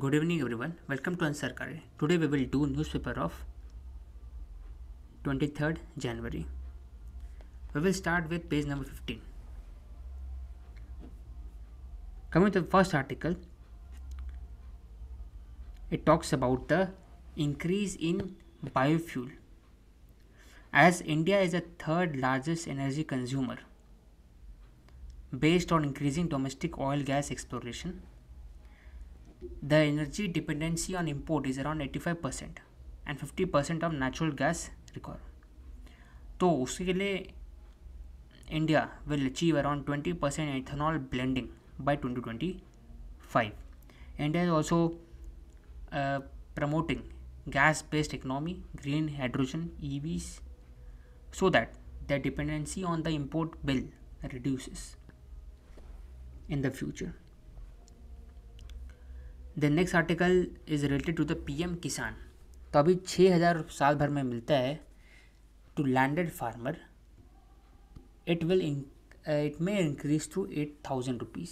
Good evening everyone. Welcome to Answer Kare. Today we will do newspaper of 23rd January. We will start with page number 15. Coming to the first article, it talks about the increase in biofuel. As India is the third largest energy consumer based on increasing domestic oil gas exploration the energy dependency on import is around 85% percent and 50% of natural gas required. So, उसके लिए India will achieve around 20 percent ethanol blending by 2025 India is also uh, promoting gas based economy green hydrogen evs so that the dependency on the import bill reduces in the future the next article is related to the P M Kisan तो अभी छः हज़ार साल भर में मिलता है to landed farmer it will it may increase to eight thousand rupees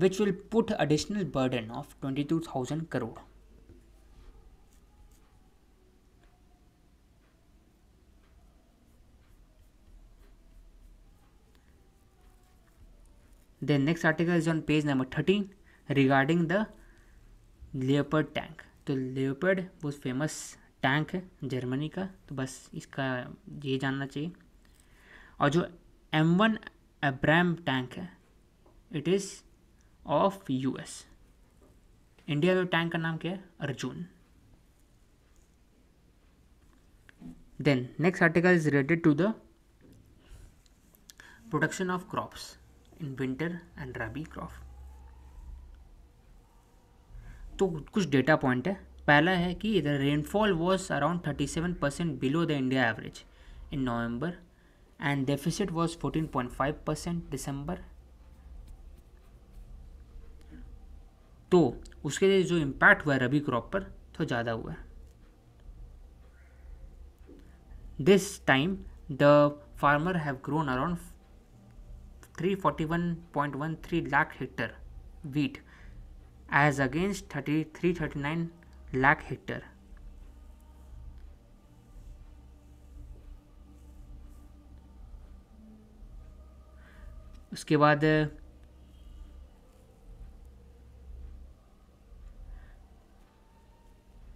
which will put additional burden of twenty two thousand crore the next article is on page number thirteen regarding the leopard tank तो leopard बहुत famous tank है Germany का तो बस इसका ये जानना चाहिए और जो एम वन एब्रैम टैंक है it is of U S India का टैंक का नाम क्या है Arjun then next article is related to the production of crops in winter and rabi crop तो कुछ डेटा पॉइंट है पहला है कि the rainfall was around thirty seven percent below the India average in November and deficit was fourteen point five percent December तो उसके लिए जो इम्पैक्ट हुआ है रबी क्रॉप पर तो ज़्यादा हुआ है this time the farmer have grown around three forty one point one three lakh hectare wheat as against thirty three thirty nine lakh hectare उसके बाद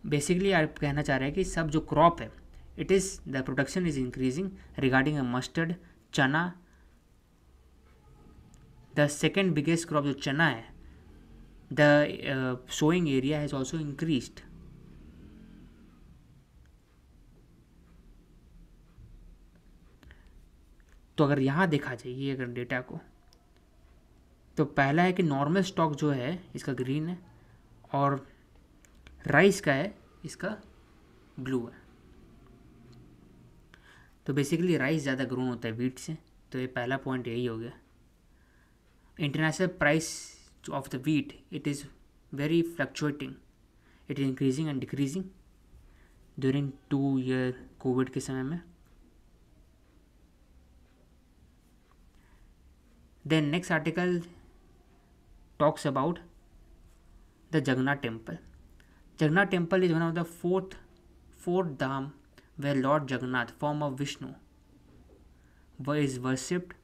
बेसिकली आप कहना चाह रहे हैं कि सब जो क्रॉप है it is the production is increasing regarding a mustard chana the second biggest crop जो चना है the uh, sowing area has also increased. तो अगर यहाँ देखा जाए ये अगर डेटा को तो पहला है कि नॉर्मल स्टॉक जो है इसका ग्रीन है और राइस का है इसका ब्लू है तो बेसिकली राइस ज़्यादा ग्रोन होता है वीट से तो ये पहला पॉइंट यही हो गया international price of the wheat it is very fluctuating it is increasing and decreasing during two year Covid के समय में then next article talks about the Jagannath temple Jagannath temple is one of the fourth fourth dham where Lord Jagannath form of Vishnu is worshipped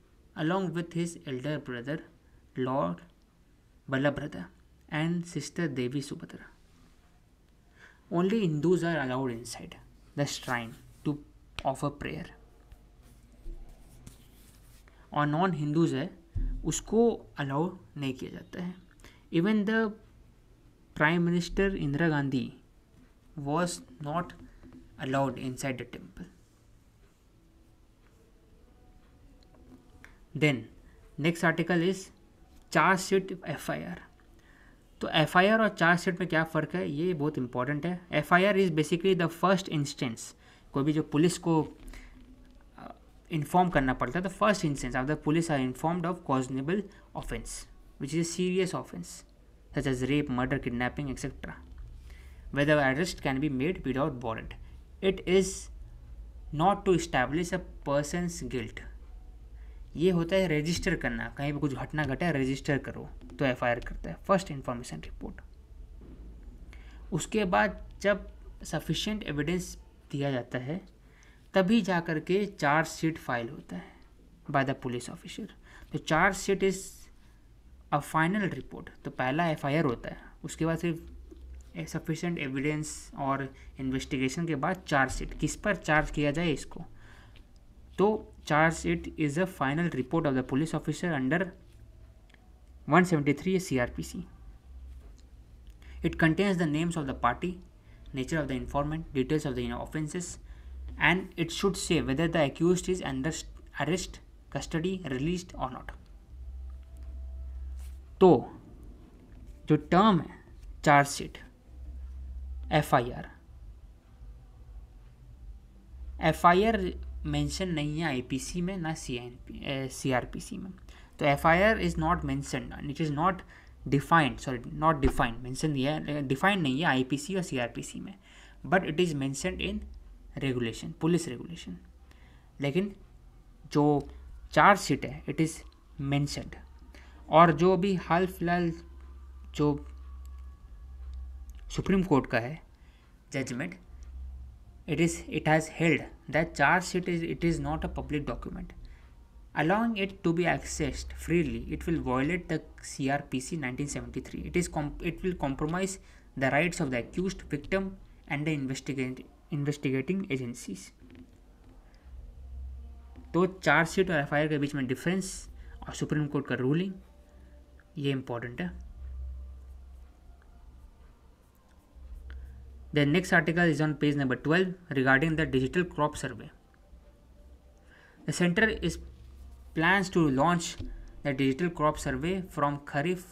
along with his elder brother Lord Balabhadra and Sister Devi Subhadra. Only Hindus are allowed inside the shrine to offer prayer. और non Hindus है उसको allow नहीं किया जाता है even the prime minister Indira Gandhi was not allowed inside the temple then next article is charge sheet F तो F I R और charge sheet में क्या फ़र्क है ये बहुत इंपॉर्टेंट है F I R is basically the first instance कोई भी जो पुलिस को इन्फॉर्म करना पड़ता है the first instance of the police are informed of cognizable offence which is serious offence such as rape murder kidnapping, etcetera whether arrest can be made without warrant it is not to establish a person's guilt ये होता है register करना कहीं पर कुछ घटना घटा register करो तो एफ करता है फर्स्ट इन्फॉर्मेशन रिपोर्ट उसके बाद जब सफिशेंट एविडेंस दिया जाता है तभी जा कर के चार्जशीट फाइल होता है बाय द पुलिस ऑफिसर तो chargesheet is a final report तो पहला एफ होता है उसके बाद सिर्फ सफिशेंट एविडेंस और इन्वेस्टिगेशन के बाद चार्जशीट किस पर चार्ज किया जाए इसको तो charge sheet is a final report of the police officer under 173 seventy three C R P C it contains the names of the party nature of the informant details of the offences and it should say whether the accused is under arrest custody release और not तो जो term है chargesheet F I R F I R mention नहीं है IPC में ना CrPC eh, में तो FIR is not mention it is not defined sorry not defined mention दिया है डिफाइंड नहीं है आईपीसी eh, और सीआरपीसी में but it is mention in regulation police regulation लेकिन जो चार्जशीट है इट इज़ मैंसनड और जो अभी हाल फिलहाल जो सुप्रीम कोर्ट का है judgment it is it has held that charge sheet is it is not a public document allowing it to be accessed freely it will violate the crpc 1973 it is it will compromise the rights of the accused victim and the investigating investigating agencies तो chargesheet और FIR के बीच में difference और supreme court का ruling ये important है The next article is on page number 12 regarding the digital crop survey. The center is plans to launch the digital crop survey from Kharif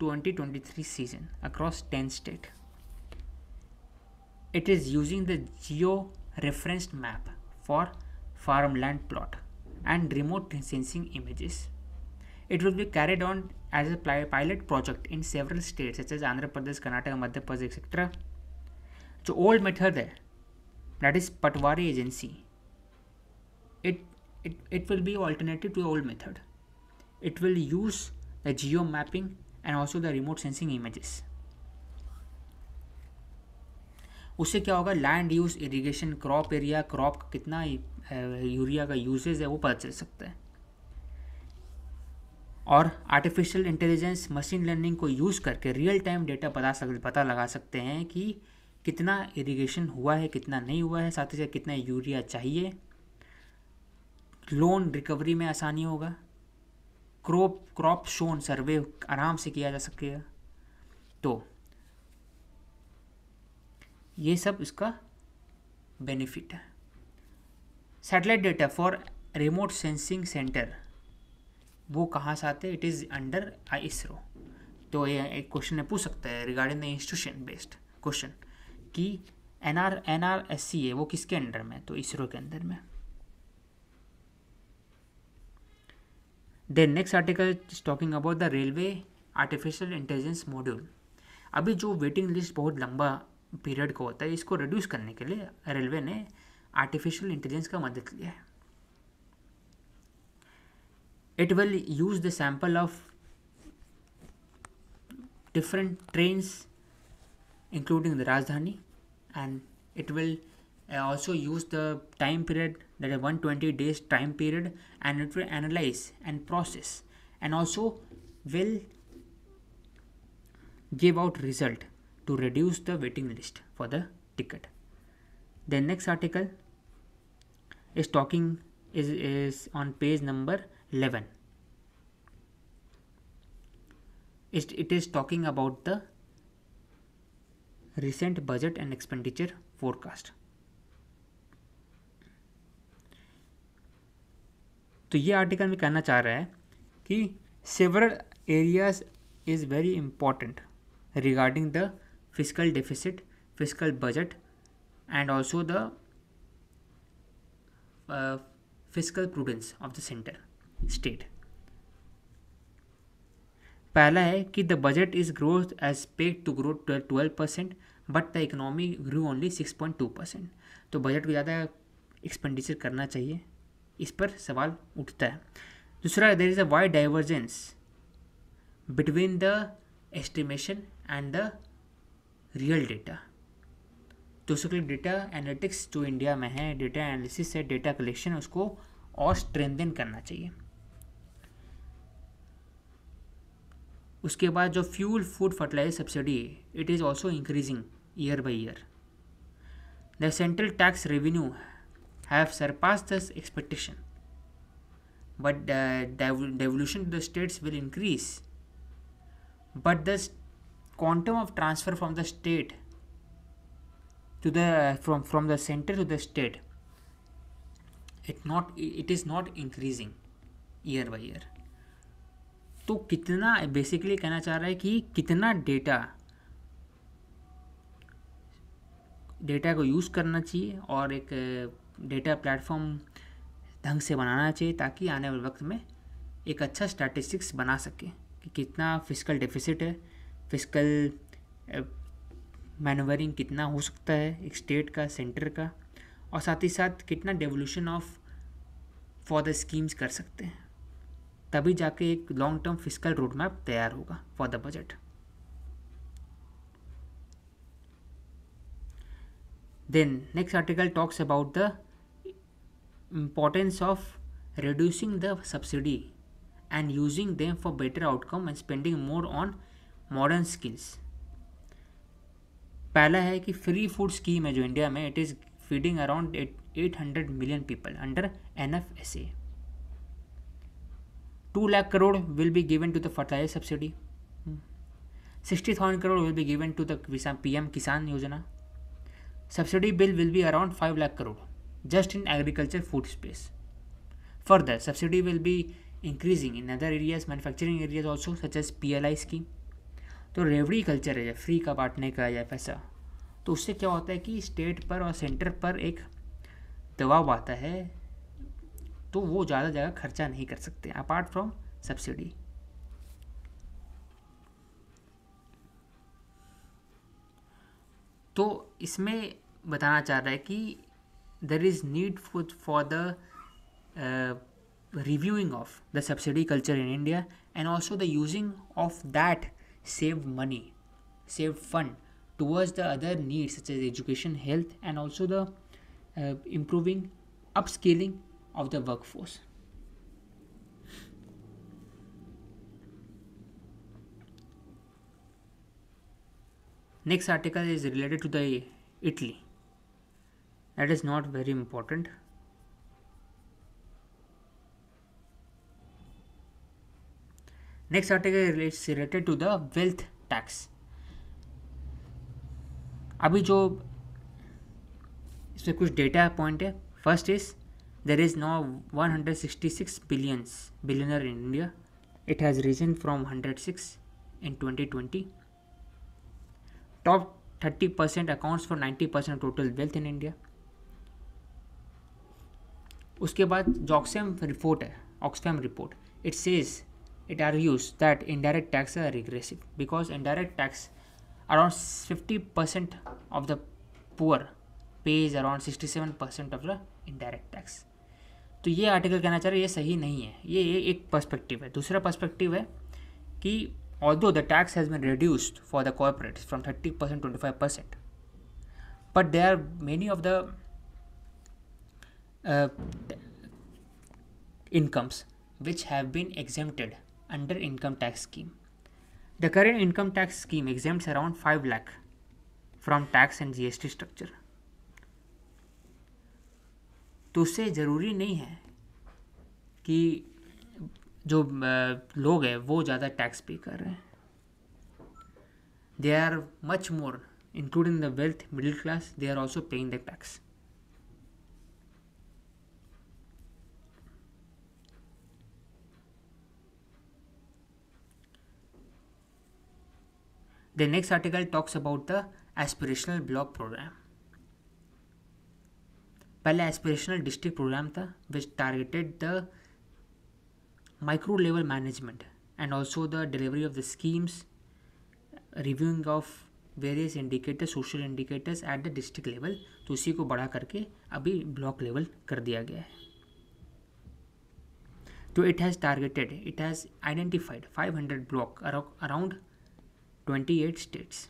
2023 season across 10 states. It is using the geo-referenced map for farmland plot and remote sensing images. It will be carried on as a pilot project in several states such as Andhra Pradesh, Karnataka, Madhya Pradesh, etc. जो old method है that is patwari agency it it it will be alternative to old method it will use the geo mapping and also the remote sensing images उससे क्या होगा land use irrigation crop area crop कितना urea का usages है वो पता चल सकता है और आर्टिफिशियल इंटेलिजेंस मशीन लर्निंग को यूज़ करके रियल टाइम डेटा पता सक पता लगा सकते हैं कि कितना इरिगेशन हुआ है कितना नहीं हुआ है साथ ही साथ कितना यूरिया चाहिए लोन रिकवरी में आसानी होगा क्रॉप क्रॉप शोन सर्वे आराम से किया जा सकेगा तो ये सब इसका बेनिफिट है satellite data for remote sensing centre वो कहाँ से आते हैं it is under I ISRO तो ये एक क्वेश्चन पूछ सकता है regarding the institution based question कि N R N R S C है वो किसके अंडर में तो इसरो के अंदर में then next article is talking about the railway artificial intelligence module अभी जो वेटिंग लिस्ट बहुत लंबा पीरियड का होता है इसको रिड्यूस करने के लिए रेलवे ने आर्टिफिशियल इंटेलिजेंस का मदद लिया है it will use the sample of different trains including the Rajdhani and it will uh, also use the time period that is 120 days time period and it will analyze and process and also will give out result to reduce the waiting list for the ticket the next article is talking is, is on page number 11 it, it is talking about the recent budget and expenditure forecast तो ये article में कहना चाह रहा है कि several areas is very important regarding the physical deficit physical budget and also the physical prudence of the centre state पहला है कि the budget is growth as paid to grow twelve percent but the economy grow only six point two percent तो budget को ज़्यादा expenditure करना चाहिए इस पर सवाल उठता है दूसरा there is a wide divergence between the estimation and the real data तो उसके लिए डेटा एनालिटिक्स जो इंडिया में है डेटा एनालिसिस है डेटा कलेक्शन उसको और स्ट्रेंथन करना चाहिए उसके बाद जो फ्यूल फूड फर्टिलाइजर सब्सिडी है it is also increasing year by year the central tax revenue have surpass this expectation but devolution to the states will increase but the quantum of transfer from the state to the from from the center to the state it not it is not increasing year by year तो कितना basically कहना चाह रहा है कि कितना data data को use करना चाहिए और एक डेटा uh, प्लेटफॉर्म ढंग से बनाना चाहिए ताकि आने वाले वक्त में एक अच्छा स्टैटिस्टिक्स बना सके कि कितना फिजिकल डेफिसिट है फिजिकल मैनवरिंग uh, कितना हो सकता है एक स्टेट का सेंटर का और साथ ही साथ कितना devolution of for the schemes कर सकते हैं तभी जाके एक long term physical road map तैयार होगा for the budget then next article talks about the importance of reducing the subsidy and using them for better outcome and spending more on modern skills पहला है कि free food scheme है जो India में it is feeding around eight hundred million people under N F S A two lakh crore will be given to the fertiliser subsidy sixty thousand crore will be given to the P M Kisan Yojana subsidy bill will be around five lakh crore just in agriculture food space further subsidy will be increasing in other areas manufacturing areas also such as P L I scheme तो रेवड़ी culture है या free का बांटने का या पैसा तो उससे क्या होता है कि स्टेट पर और सेंटर पर एक दबाव आता है तो वो ज़्यादा ज़्यादा खर्चा नहीं कर सकते अपार्ट फ्रॉम सब्सिडी तो इसमें बताना चाह रहा है कि there is need for for the reviewing of the subsidy culture in India and also the using of that save money save fund towards the other needs education health and also the improving up scaling of the workforce. Next article is related to the Italy. That is not very important. Next article is related to the wealth tax. अभी जो इसमें कुछ data point है first is There is now 166 billions billionaire in India. It has risen from 106 in 2020. Top 30% accounts for 90% total wealth in India. उसके बाद जॉक्सैम report है Oxfam report it it argues that indirect taxes are regressive because indirect tax around 50% of the poor pays around 67% of the indirect tax तो ये article कहना चाह रहे ये सही नहीं है ये एक पर्सपेक्टिव है दूसरा पर्सपेक्टिव है कि all the tax has been reduced for the corporate from thirty percent twenty five percent but there are many of the incomes which have been exempted under income tax scheme the current income tax scheme exempts around five lakh from tax and G S T structure तो उससे ज़रूरी नहीं है कि जो लोग हैं वो ज़्यादा टैक्स पे कर रहे हैं they are much more including the wealth middle class they are also paying the tax The next article talks about the aspirational block program. पहला एस्पिरेशनल डिस्ट्रिक्ट प्रोग्राम था which targeted the micro level management and also the delivery of the schemes reviewing of various indicators social indicators at the district level तो उसी को बढ़ा करके अभी block level कर दिया गया है तो it has targeted it has identified hundred block around eight states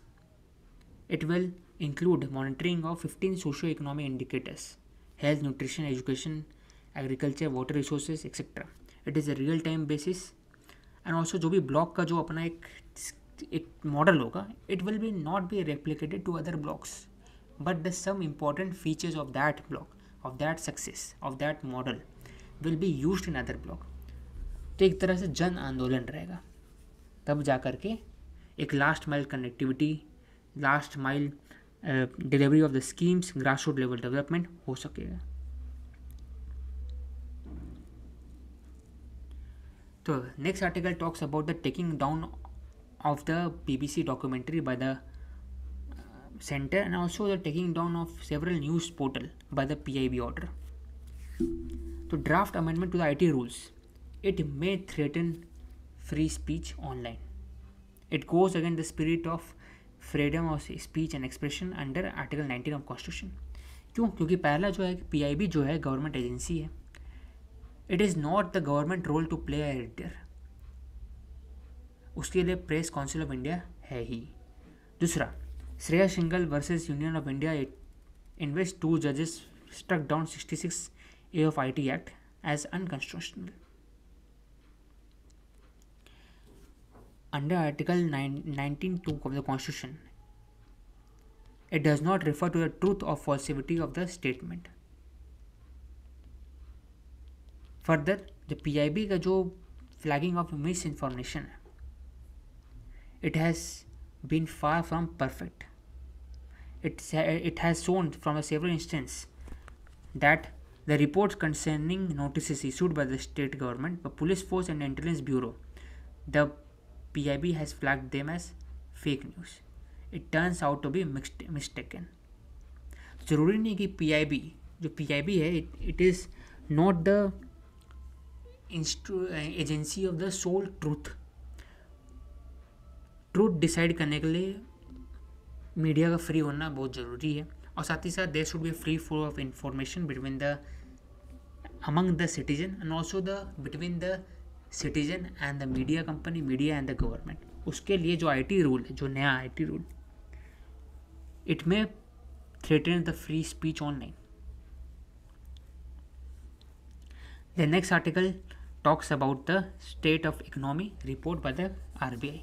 it will include monitoring of fifteen socio economic indicators health, nutrition, education, agriculture water resources etcetera it is a real time basis and also जो भी block का जो अपना एक एक model होगा it will be not be replicated to other blocks but the some important features of that block of that success of that model will be use in other block तो एक तरह से जन आंदोलन रहेगा तब जा कर के एक last mile connectivity last mile Delivery of the schemes, grassroots level development, हो सकेगा तो next article talks about the taking down of the BBC documentary by the uh, center and also the taking down of several news portal by the PIB order. To draft amendment to the IT rules, it may threaten free speech online. It goes against the spirit of freedom of speech and expression under article nineteen of constitution क्यों क्योंकि पहला जो है P जो है government agency है it is not the government role to play editor उसके लिए प्रेस काउंसिल ऑफ इंडिया है ही दूसरा Shreya Singhal versus union of India which two जजेस struck down sixty six A of T act as unconstitutional under Article 19.2 of the Constitution. It does not refer to the truth or falsity of the statement. Further, the PIB का flagging of misinformation it has been far from perfect. It, it has shown from a several instances that the reports concerning notices issued by the state government, the police force, and intelligence bureau, the PIB has flagged them as fake news. It turns out to be mixed mistaken. ज़रूरी नहीं कि P I B जो P I B है it is not the agency of the sole truth truth decide करने के लिए media का free होना बहुत ज़रूरी है और साथ ही साथ there should be free flow of information between the among the citizen and also the between the citizen and the media company media and the government उसके लिए जो आईटी रूल है जो नया IT rule it may threaten the free speech online article talks about the state of economy report by the R B I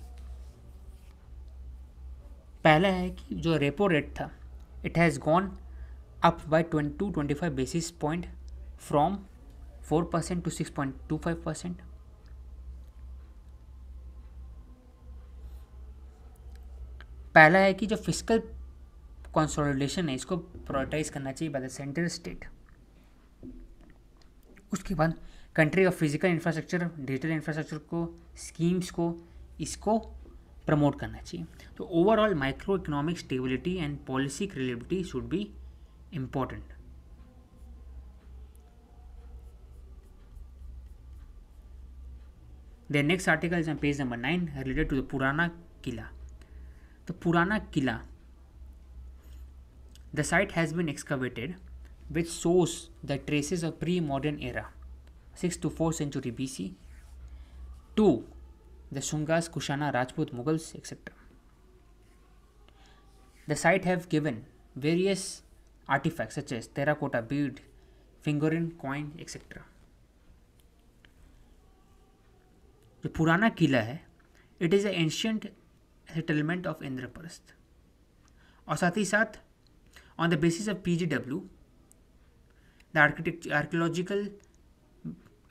पहला है कि जो रेपो रेट था it has gone up by twenty two twenty five basis point from four percent to six point two five percent पहला है कि जो physical consolidation है इसको प्रायोरिटाइज करना चाहिए बाय द सेंट्रल स्टेट उसके बाद कंट्री का फिजिकल इंफ्रास्ट्रक्चर डिजिटल इंफ्रास्ट्रक्चर को स्कीम्स को इसको प्रमोट करना चाहिए तो overall micro economic stability and policy credibility should be important The next article is on page number 9 related to the Purana Kila. तो Purana Qila the site has been excavated which shows the traces of pre modern era six to four century B C to the Shungas Kushana Rajput Mughals etcetera the site have given various artifact such as कोटा bead finger in coin etcetera जो पुराना किला है it is a ancient settlement of Indraprastha और साथ ही साथ on the basis of P G W the architect archaeological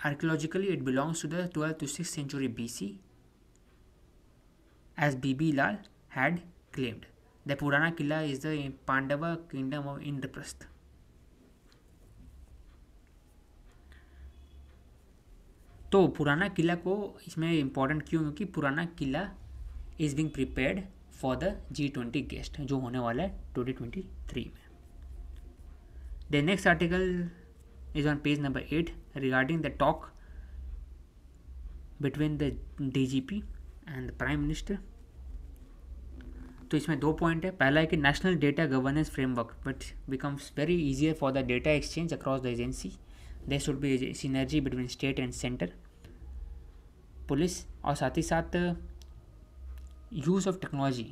आर्कोलॉजिकली it belongs to the twelfth to six century B C as B B Lal had claimed the Purana Qila is the Pandava kingdom of Indraprastha तो पुराना किला को इसमें important क्यों क्योंकि Purana Qila is being prepared for the G twenty guest जो होने वाला है twenty twenty three में the next article is on page number eight regarding the talk between the D G P and the prime minister तो इसमें दो point है पहला है कि national data governance framework but becomes very easier for the data exchange across the agency they should be synergy between state and centre police और साथ ही साथ use of technology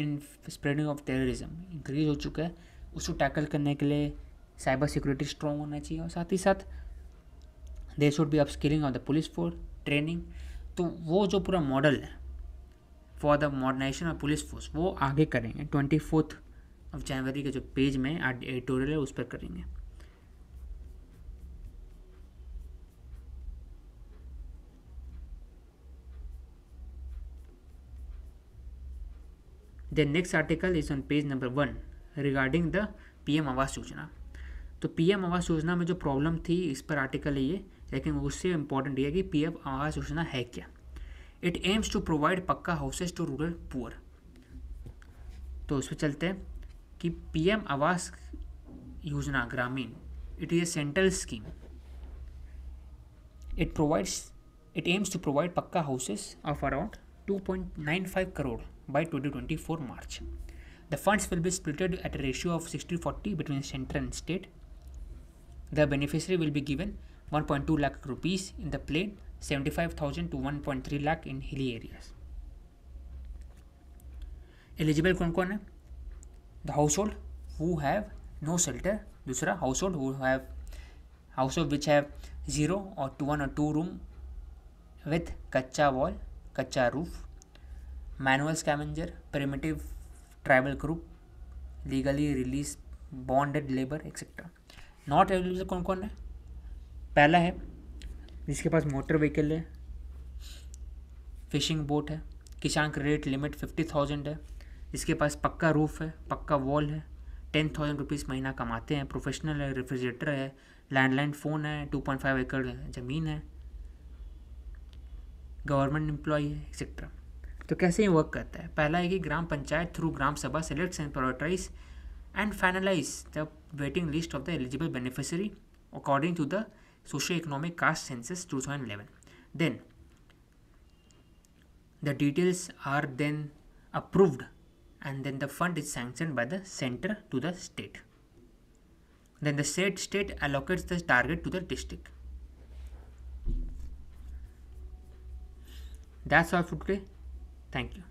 in spreading of terrorism increase हो चुका है उसको tackle करने के लिए साइबर सिक्योरिटी स्ट्रॉन्ग होना चाहिए और साथ ही साथ they should be upskilling of the police force training तो वो जो पूरा मॉडल है for the modernisation of police force वो आगे करेंगे ट्वेंटी फोर्थ ऑफ जनवरी के जो पेज में एडिटोरियल है उस पर करेंगे then next article is on page number one regarding the P M Awas Yojana तो पी एम आवास योजना में जो प्रॉब्लम थी इस पर आर्टिकल है ये लेकिन उससे इम्पोर्टेंट ये है कि पी एम आवास योजना है क्या it aims to provide pucca houses to rural poor तो उस पर चलते हैं कि PM Awas Yojana Gramin it is a central scheme it provides it aims to provide pucca houses of around two point nine five crore by 2024 March. The funds will be splitted at a ratio of 60-40 between center and state. The beneficiary will be given 1.2 lakh rupees in the plain, 75,000 to 1.3 lakh in hilly areas. Eligible kon kon The household who have no shelter. Dusra household who have household which have zero or two one or two room with kacha wall, kacha roof. Manual scavenger primitive tribal group legally released bonded labour etcetera not eligible कौन कौन है पहला है जिसके पास motor vehicle है fishing boat है Kisan credit limit fifty thousand है जिसके पास पक्का रूफ है पक्का वॉल है टेन थाउजेंड रुपीज़ महीना कमाते हैं प्रोफेशनल है रेफ्रिजरेटर है लैंडलाइन फ़ोन है टू पॉइंट फाइव एकड़ ज़मीन है गवर्नमेंट एम्प्लॉई है एक्सेट्रा तो कैसे ये वर्क करता है पहला है कि ग्राम panchayat through Gram Sabha selects and prioritise and finalise the waiting list of the eligible beneficiary according to the social economic caste census two thousand eleven then the details are then approved and then the fund is sanction by the centre to the state then the set state allocates the target to the district That's all for today. Thank you.